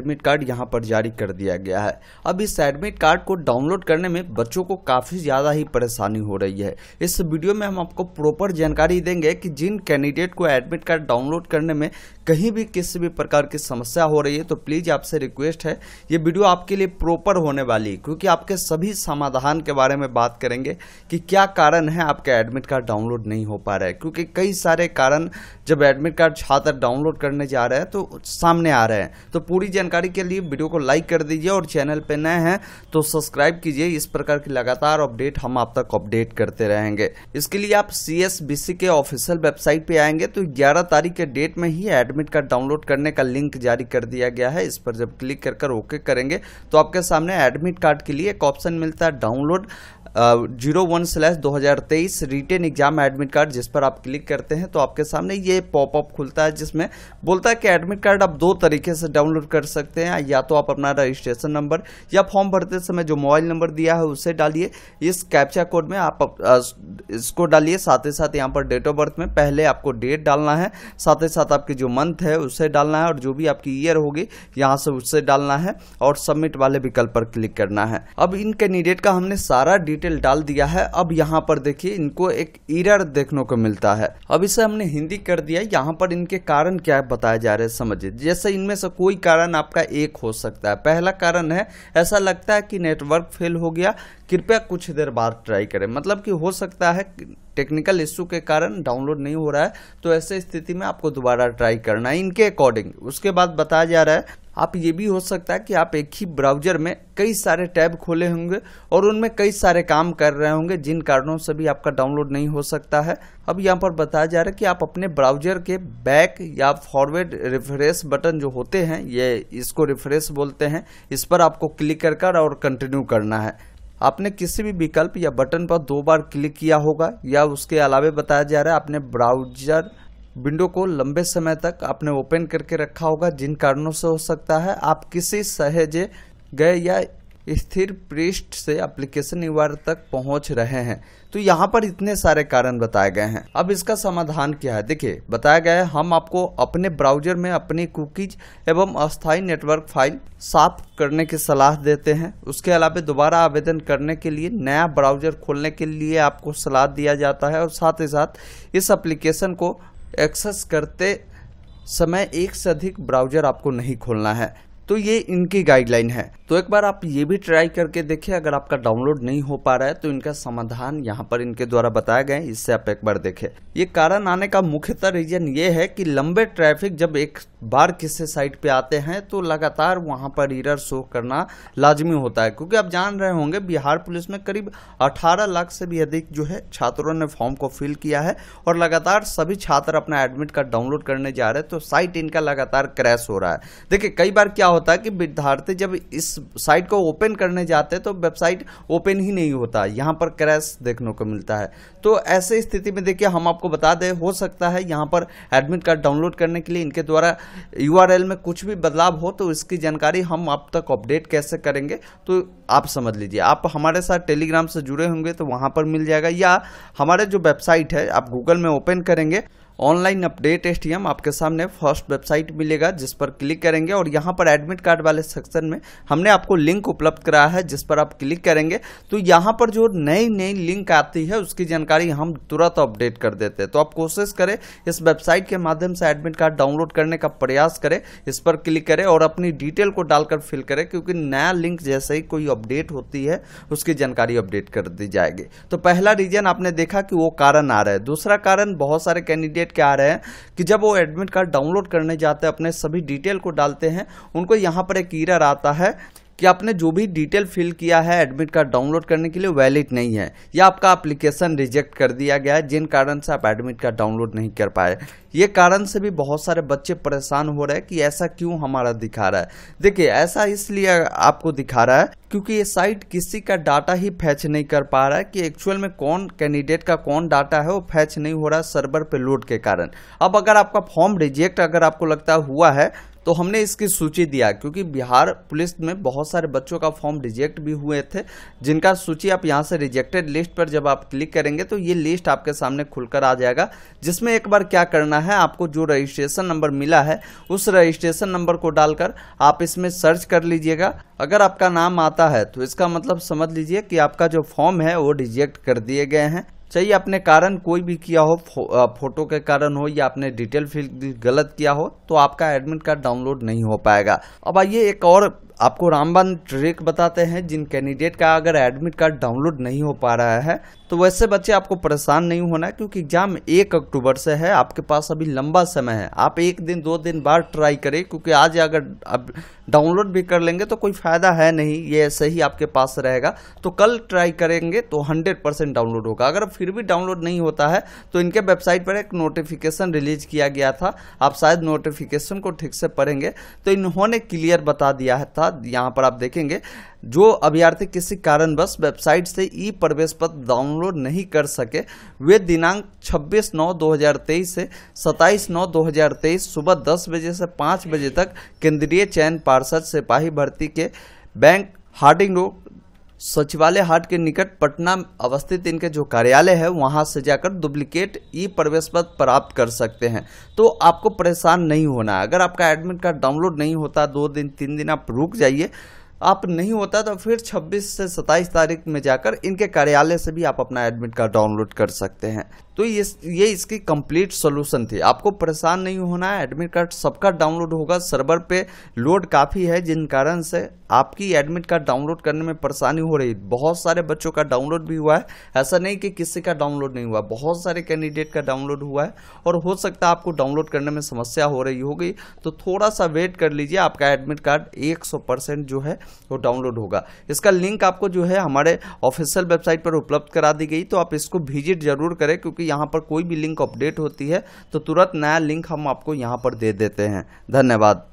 admit card यहाँ पर जारी कर दिया गया है अब इस एडमिट कार्ड को डाउनलोड करने में बच्चों को काफ़ी ज़्यादा ही परेशानी हो रही है इस वीडियो में हम आपको प्रॉपर जानकारी देंगे कि जिन कैंडिडेट को एडमिट कार्ड डाउनलोड करने में कहीं भी किसी भी प्रकार की समस्या हो रही है तो प्लीज़ आपसे रिक्वेस्ट है ये वीडियो आपके लिए प्रॉपर होने वाली क्योंकि आपके सभी समाधान के बारे में बात करेंगे कि क्या कारण है आपका एडमिट कार्ड डाउनलोड नहीं हो पा रहा है क्योंकि कई सारे कारण जब एडमिट कार्ड छात्र डाउनलोड करने जा रहे हैं तो सामने आ रहे हैं तो पूरी जानकारी जानकारी के लिए वीडियो को लाइक कर दीजिए और चैनल पर नए हैं तो सब्सक्राइब कीजिए इस प्रकार की लगातार अपडेट हम आप तक अपडेट करते रहेंगे इसके लिए आप सी के ऑफिशियल वेबसाइट पर आएंगे तो ग्यारह तारीख के डेट में ही एडमिट कार्ड डाउनलोड करने का लिंक जारी कर दिया गया है इस पर जब क्लिक कर कर ओके करेंगे तो आपके सामने एडमिट कार्ड के लिए एक ऑप्शन मिलता है डाउनलोड जीरो वन स्लैश दो हज़ार तेईस रिटेन एग्जाम एडमिट कार्ड जिस पर आप क्लिक करते हैं तो आपके सामने ये पॉपअप खुलता है जिसमें बोलता है कि एडमिट कार्ड आप दो तरीके से डाउनलोड कर सकते हैं या तो आप अपना रजिस्ट्रेशन नंबर या फॉर्म भरते समय जो मोबाइल नंबर दिया है उसे डालिए इस कैप्चा कोड में आप इसको डालिए साथ ही साथ यहाँ पर डेट ऑफ बर्थ में पहले आपको डेट डालना है साथ ही साथ आपकी जो मंथ है उसे डालना है और जो भी आपकी ईयर होगी यहाँ से उससे डालना है और सबमिट वाले विकल्प पर क्लिक करना है अब इन कैंडिडेट का हमने सारा डिटेल डाल दिया है अब यहाँ पर देखिए इनको एक ईरर देखने को मिलता है अब इसे हमने हिंदी कर दिया यहाँ पर इनके कारण क्या बताया जा रहा है समझिए जैसे इनमें से कोई कारण आपका एक हो सकता है पहला कारण है ऐसा लगता है कि नेटवर्क फेल हो गया कृपया कुछ देर बाद ट्राई करें मतलब कि हो सकता है टेक्निकल इश्यू के कारण डाउनलोड नहीं हो रहा है तो ऐसे स्थिति में आपको दोबारा ट्राई करना है इनके अकॉर्डिंग उसके बाद बताया जा रहा है आप ये भी हो सकता है कि आप एक ही ब्राउजर में कई सारे टैब खोले होंगे और उनमें कई सारे काम कर रहे होंगे जिन कारणों से भी आपका डाउनलोड नहीं हो सकता है अब यहाँ पर बताया जा रहा है कि आप अपने ब्राउजर के बैक या फॉरवर्ड रिफ्रेश बटन जो होते हैं ये इसको रिफ्रेश बोलते हैं इस पर आपको क्लिक कर कर और कंटिन्यू करना है आपने किसी भी विकल्प या बटन पर दो बार क्लिक किया होगा या उसके अलावा बताया जा रहा है आपने ब्राउजर विंडो को लंबे समय तक आपने ओपन करके रखा होगा जिन कारणों से हो सकता है आप किसी सहेजे गए या स्थिर पृष्ठ से एप्लीकेशन यूआर तक पहुंच रहे हैं तो यहाँ पर इतने सारे कारण बताए गए हैं अब इसका समाधान क्या है देखिए बताया गया है हम आपको अपने ब्राउजर में अपनी कुकीज एवं अस्थायी नेटवर्क फाइल साफ करने की सलाह देते हैं उसके अलावा दोबारा आवेदन करने के लिए नया ब्राउजर खोलने के लिए आपको सलाह दिया जाता है और साथ ही साथ इस एप्लीकेशन को एक्सेस करते समय एक से अधिक ब्राउज़र आपको नहीं खोलना है तो ये इनकी गाइडलाइन है तो एक बार आप ये भी ट्राई करके देखिए अगर आपका डाउनलोड नहीं हो पा रहा है तो इनका समाधान यहाँ पर इनके द्वारा बताया गया है इससे आप एक बार देखें ये कारण आने का मुख्यतः रीजन ये है कि लंबे ट्रैफिक जब एक बार किसी साइट पे आते हैं तो लगातार वहाँ पर इरर शो करना लाजमी होता है क्योंकि आप जान रहे होंगे बिहार पुलिस में करीब अठारह लाख से भी अधिक जो है छात्रों ने फॉर्म को फिल किया है और लगातार सभी छात्र अपना एडमिट कार्ड डाउनलोड करने जा रहे हैं तो साइट इनका लगातार क्रैश हो रहा है देखिए कई बार क्या होता है कि विद्यार्थी जब इस साइट को ओपन करने जाते हैं तो वेबसाइट ओपन ही नहीं होता यहाँ पर क्रैश देखने को मिलता है तो ऐसे स्थिति में देखिए हम आपको बता दें हो सकता है यहाँ पर एडमिट कार्ड डाउनलोड करने के लिए इनके द्वारा यू में कुछ भी बदलाव हो तो इसकी जानकारी हम आप तक अपडेट कैसे करेंगे तो आप समझ लीजिए आप हमारे साथ टेलीग्राम से जुड़े होंगे तो वहाँ पर मिल जाएगा या हमारे जो वेबसाइट है आप गूगल में ओपन करेंगे ऑनलाइन अपडेट एस आपके सामने फर्स्ट वेबसाइट मिलेगा जिस पर क्लिक करेंगे और यहाँ पर एडमिट कार्ड वाले सेक्शन में हमने आपको लिंक उपलब्ध कराया है जिस पर आप क्लिक करेंगे तो यहाँ पर जो नई नई लिंक आती है उसकी जानकारी हम तुरंत अपडेट कर देते हैं तो आप कोशिश करें इस वेबसाइट के माध्यम से एडमिट कार्ड डाउनलोड करने का प्रयास करें इस पर क्लिक करें और अपनी डिटेल को डालकर फिल करें क्योंकि नया लिंक जैसे ही कोई अपडेट होती है उसकी जानकारी अपडेट कर दी जाएगी तो पहला रीजन आपने देखा कि वो कारण आ रहा है दूसरा कारण बहुत सारे कैंडिडेट अपडेट क्या आ रहे हैं कि जब वो एडमिट कार्ड डाउनलोड करने जाते हैं अपने सभी डिटेल को डालते हैं उनको यहाँ पर एक ईरर आता है कि आपने जो भी डिटेल फिल किया है एडमिट कार्ड डाउनलोड करने के लिए वैलिड नहीं है या आपका एप्लीकेशन रिजेक्ट कर दिया गया है जिन कारण से आप एडमिट कार्ड डाउनलोड नहीं कर पाए ये कारण से भी बहुत सारे बच्चे परेशान हो रहे हैं कि ऐसा क्यों हमारा दिखा रहा है देखिए ऐसा इसलिए आपको दिखा रहा है क्योंकि ये साइट किसी का डाटा ही फैच नहीं कर पा रहा है कि एक्चुअल में कौन कैंडिडेट का कौन डाटा है वो फैच नहीं हो रहा सर्वर पे लोड के कारण अब अगर आपका फॉर्म रिजेक्ट अगर आपको लगता हुआ है तो हमने इसकी सूची दिया क्योंकि बिहार पुलिस में बहुत सारे बच्चों का फॉर्म रिजेक्ट भी हुए थे जिनका सूची आप यहाँ से रिजेक्टेड लिस्ट पर जब आप क्लिक करेंगे तो ये लिस्ट आपके सामने खुलकर आ जाएगा जिसमें एक बार क्या करना है आपको जो रजिस्ट्रेशन नंबर मिला है उस रजिस्ट्रेशन नंबर को डालकर आप इसमें सर्च कर लीजिएगा अगर आपका नाम आता है तो इसका मतलब समझ लीजिए कि आपका जो फॉर्म है वो रिजेक्ट कर दिए गए हैं चाहिए अपने कारण कोई भी किया हो फो, फोटो के कारण हो या आपने डिटेल फिल गलत किया हो तो आपका एडमिट कार्ड डाउनलोड नहीं हो पाएगा अब आइए एक और आपको रामबान ट्रिक बताते हैं जिन कैंडिडेट का अगर एडमिट कार्ड डाउनलोड नहीं हो पा रहा है तो वैसे बच्चे आपको परेशान नहीं होना है क्योंकि एग्जाम एक अक्टूबर से है आपके पास अभी लंबा समय है आप एक दिन दो दिन बाद ट्राई करें क्योंकि आज अगर अब डाउनलोड भी कर लेंगे तो कोई फ़ायदा है नहीं ये ऐसे ही आपके पास रहेगा तो कल ट्राई करेंगे तो हंड्रेड परसेंट डाउनलोड होगा अगर फिर भी डाउनलोड नहीं होता है तो इनके वेबसाइट पर एक नोटिफिकेशन रिलीज किया गया था आप शायद नोटिफिकेशन को ठीक से पढ़ेंगे तो इन्होंने क्लियर बता दिया था बाद यहाँ पर आप देखेंगे जो अभ्यर्थी किसी कारणवश वेबसाइट से ई प्रवेश पत्र डाउनलोड नहीं कर सके वे दिनांक 26 नौ 2023 से 27 नौ 2023 सुबह 10 बजे से 5 बजे तक केंद्रीय चयन पार्षद सिपाही भर्ती के बैंक हार्डिंग रोड सचिवालय हाट के निकट पटना अवस्थित इनके जो कार्यालय है वहां से जाकर डुप्लीकेट ई प्रवेश पत्र प्राप्त कर सकते हैं तो आपको परेशान नहीं होना अगर आपका एडमिट कार्ड डाउनलोड नहीं होता दो दिन तीन दिन आप रुक जाइए आप नहीं होता तो फिर 26 से 27 तारीख में जाकर इनके कार्यालय से भी आप अपना एडमिट कार्ड डाउनलोड कर सकते हैं तो ये ये इसकी कंप्लीट सोल्यूशन थी आपको परेशान नहीं होना है एडमिट कार्ड सबका डाउनलोड होगा सर्वर पे लोड काफ़ी है जिन कारण से आपकी एडमिट कार्ड डाउनलोड करने में परेशानी हो रही बहुत सारे बच्चों का डाउनलोड भी हुआ है ऐसा नहीं कि किसी का डाउनलोड नहीं हुआ बहुत सारे कैंडिडेट का डाउनलोड हुआ है और हो सकता है आपको डाउनलोड करने में समस्या हो रही होगी तो थोड़ा सा वेट कर लीजिए आपका एडमिट कार्ड एक परसेंट जो है वो डाउनलोड होगा इसका लिंक आपको जो है हमारे ऑफिशियल वेबसाइट पर उपलब्ध करा दी गई तो आप इसको विजिट जरूर करें क्योंकि यहाँ पर कोई भी लिंक अपडेट होती है तो तुरंत नया लिंक हम आपको यहाँ पर दे देते हैं धन्यवाद